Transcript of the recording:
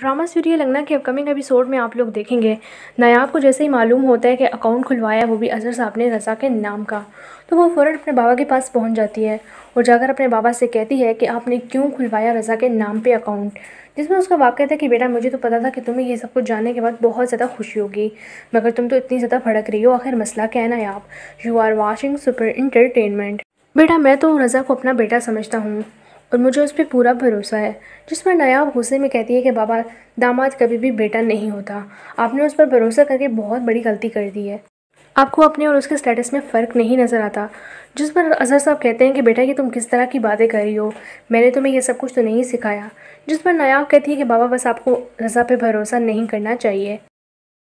drama serial लगना के upcoming episode में आप लोग देखेंगे नयाब को जैसे ही मालूम होता है कि अकाउंट खुलवाया वो भी अजहर साहब ने रज़ा के नाम का तो वो फ़ौर अपने बाबा के पास पहुंच जाती है और जाकर अपने बाबा से कहती है कि आपने क्यों खुलवाया रज़ा के नाम पे अकाउंट जिसमें उसका वाक था कि बेटा मुझे तो पता था कि तुम्हें ये सब कुछ जानने के बाद बहुत ज़्यादा खुशी होगी मगर तुम तो इतनी ज़्यादा भड़क रही हो आखिर मसला क्या है Nayab you are watching super entertainment बेटा मैं तो रज़ा को अपना बेटा समझता हूँ और मुझे उस पर पूरा भरोसा है जिस पर नायाब गुस्से में कहती है कि बाबा दामाद कभी भी बेटा नहीं होता आपने उस पर भरोसा करके बहुत बड़ी गलती कर दी है आपको अपने और उसके स्टेटस में फ़र्क नहीं नज़र आता जिस पर अजहर साहब कहते हैं कि बेटा कि तुम किस तरह की बातें कर रही हो मैंने तुम्हें यह सब कुछ तो नहीं सिखाया जिस पर नायाब कहती है कि बाबा बस आपको रज़ा पे भरोसा नहीं करना चाहिए